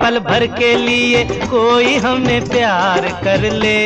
पल भर के लिए कोई हमें प्यार कर ले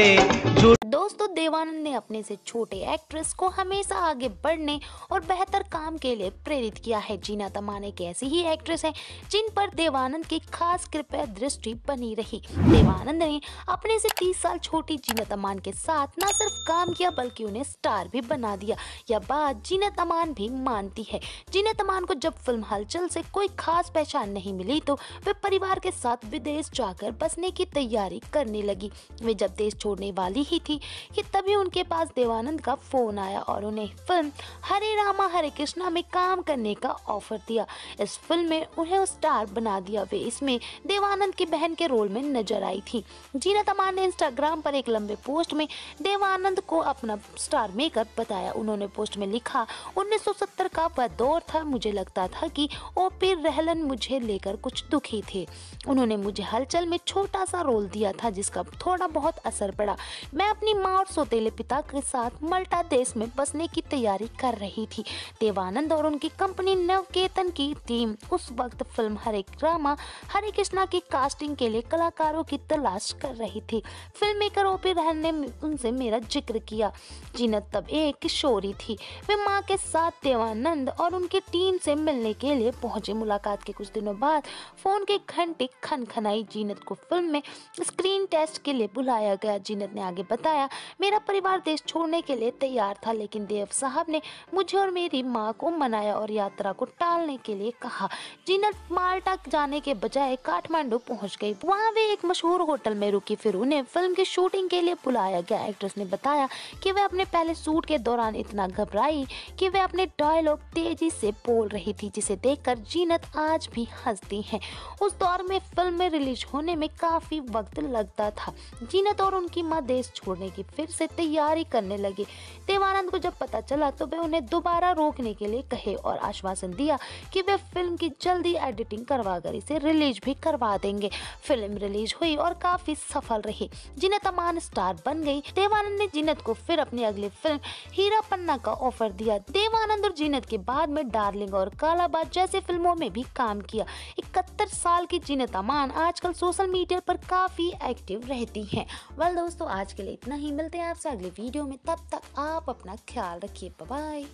दोस्तों देवानंद ने अपने से छोटे एक्ट्रेस को हमेशा आगे बढ़ने और बेहतर काम के लिए प्रेरित किया है जीना तमान तो एक ऐसी ही एक्ट्रेस है जिन पर देवानंद की खास कृपया दृष्टि बनी रही देवानंद ने अपने से तीस साल छोटी जीना तमान तो के साथ न सिर्फ काम किया बल्कि उन्हें स्टार भी बना दिया यह बात जीना तमान तो भी मानती है जीना तमान को जब फिल्म हलचल से कोई खास पहचान नहीं मिली तो वे परिवार के साथ विदेश जाकर बसने की तैयारी करने लगी वे जब देश छोड़ने वाली ही थी कि तभी उनके पास देवानंद का फ़ोन आया और उन्हें फिल्म हरे रामा हरे कृष्णा में काम करने का ऑफर दिया इस फिल्म में उन्हें स्टार बना दिया वे इसमें देवानंद की बहन के रोल में नजर आई थी जीना तमान ने इंस्टाग्राम पर एक लंबे पोस्ट में देवानंद को अपना स्टार मेकर बताया उन्होंने पोस्ट में लिखा 1970 का वह दौर था मुझे लगता था कि ओपी रहलन मुझे लेकर कुछ दुखी थे उन्होंने मुझे हलचल में छोटा सा रोल दिया था जिसका थोड़ा बहुत असर पड़ा मैं अपनी माँ और सौतेले पिता के साथ मल्टा देश में बसने की तैयारी कर रही थी देवानंद और उनकी कंपनी नवकेतन की टीम उस वक्त फिल्म हरे ड्रामा हरे कृष्णा की कास्टिंग के लिए कलाकारों की तलाश कर रही थी फिल्म मेकर ओपी रहन ने उनसे मेरा जिक्र किया जीनत तब एक किशोरी थी वे माँ के साथ देवानंद और उनकी टीम से मिलने के लिए पहुंचे मुलाकात के कुछ दिनों बाद फोन के घंटे खनखनाई जीनत को फिल्म में स्क्रीन टेस्ट के लिए बुलाया गया जीनत ने आगे बताया मेरा परिवार देश छोड़ने के लिए तैयार था लेकिन देव साहब ने मुझे और मेरी माँ को मनाया और यात्रा को टालने के लिए कहा जीनत माल्टा जाने के बजाय काठमांडू पहुंच गई वहाँ वे एक मशहूर होटल में रुकी फिर उन्हें फिल्म की शूटिंग के लिए बुलाया गया एक्ट्रेस ने बताया कि वह अपने पहले शूट के दौरान इतना घबराई कि वह अपने डायलॉग तेजी से बोल रही थी जिसे देखकर जीनत आज भी हंसती हैं उस दौर में फिल्म में रिलीज होने में काफ़ी वक्त लगता था जीनत और उनकी माँ देश छोड़ने की की फिर से तैयारी करने लगे देवानंद को जब पता चला तो वह उन्हें दोबारा रोकने के लिए कहे और आश्वासन दिया कि वे फिल्म की जल्दी एडिटिंग करवा कर इसे रिलीज भी करवा देंगे फिल्म रिलीज हुई और काफी सफल रही जिनत अमान स्टार बन गई देवानंद ने जिनत को फिर अपनी अगली फिल्म हीरा पन्ना का ऑफर दिया देवानंद और जिनत के बाद में डार्लिंग और कालाबाद जैसे फिल्मों में भी काम किया इकहत्तर साल की जिनत अमान आजकल सोशल मीडिया पर काफी एक्टिव रहती है वेल दोस्तों आज के लिए इतना ही मिलते हैं आपसे अगले वीडियो में तब तक आप अपना ख्याल रखिए बाय